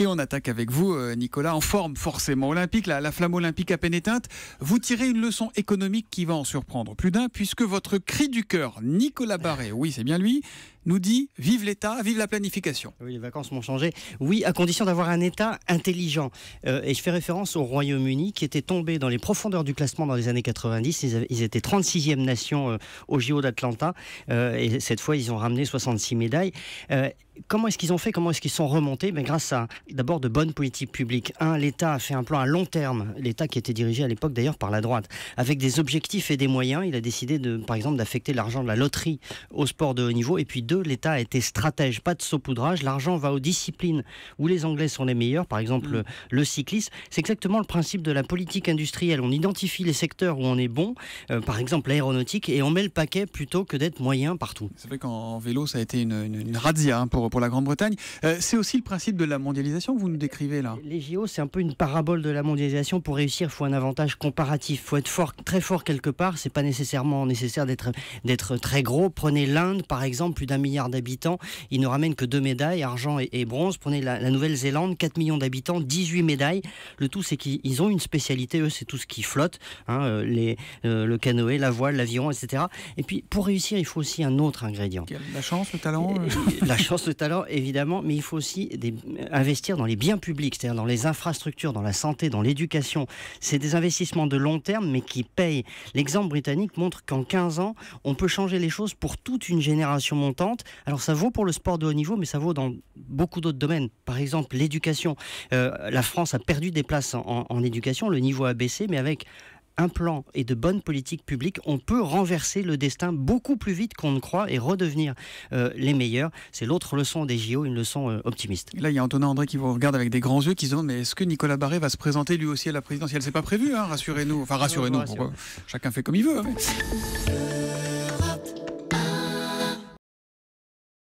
Et on attaque avec vous, euh, Nicolas, en forme forcément olympique, la, la flamme olympique à peine éteinte. Vous tirez une leçon économique qui va en surprendre plus d'un, puisque votre cri du cœur, Nicolas Barré, oui c'est bien lui, nous dit vive l'État, vive la planification. Oui, les vacances m'ont changé. Oui, à condition d'avoir un État intelligent. Euh, et je fais référence au Royaume-Uni qui était tombé dans les profondeurs du classement dans les années 90. Ils, étaient 36e nation euh, au JO d'Atlanta. Euh, et cette fois, ils ont ramené 66 médailles. Comment est-ce qu'ils ont fait Comment est-ce qu'ils sont remontés ben, Grâce à d'abord de bonnes politiques publiques. Un, l'État a fait un plan à long terme, l'État qui était dirigé à l'époque d'ailleurs par la droite, avec des objectifs et des moyens. Il a décidé de, par exemple d'affecter l'argent de la loterie au sport de haut niveau. Et puis deux, l'État a été stratège, pas de saupoudrage. L'argent va aux disciplines où les Anglais sont les meilleurs, par exemple mm. le, cyclisme. C'est exactement le principe de la politique industrielle. On identifie les secteurs où on est bon, euh, par exemple l'aéronautique, et on met le paquet plutôt que d'être moyen partout. C'est vrai qu'en vélo, ça a été une, une, hein, pour, pour la Grande-Bretagne. Euh, c'est aussi le principe de la mondialisation que vous nous décrivez là. Les JO, c'est un peu une parabole de la mondialisation. Pour réussir, il faut un avantage comparatif. Il faut être fort, très fort quelque part. C'est pas nécessairement nécessaire d'être très gros. Prenez l'Inde, par exemple, plus d'un milliards d'habitants, ils ne ramènent que deux médailles, argent et, bronze. Prenez la, Nouvelle-Zélande, 4 millions d'habitants, 18 médailles. Le tout, c'est qu'ils ont une spécialité, eux, c'est tout ce qui flotte, hein, euh, les, euh, le canoë, la voile, l'avion, etc. Et puis, pour réussir, il faut aussi un autre ingrédient. La chance, le talent euh La chance, le talent, évidemment, mais il faut aussi investir dans les biens publics, c'est-à-dire dans les infrastructures, dans la santé, dans l'éducation. C'est des investissements de long terme, mais qui payent. L'exemple britannique montre qu'en 15 ans, on peut changer les choses pour toute une génération montante alors ça vaut pour le sport de haut niveau, mais ça vaut dans beaucoup d'autres domaines. Par exemple, l'éducation. Euh, la France a perdu des places en, éducation, le niveau a baissé, mais avec un plan et de bonnes politiques publiques, on peut renverser le destin beaucoup plus vite qu'on ne croit et redevenir euh, les meilleurs. C'est l'autre leçon des JO, une leçon euh, optimiste. Là, il y a Antonin André qui vous regarde avec des grands yeux, qui se demande mais est-ce que Nicolas Barré va se présenter lui aussi à la présidentielle C'est pas prévu, hein, rassurez-nous. Enfin, rassurez-nous. Chacun fait comme il veut. Hein.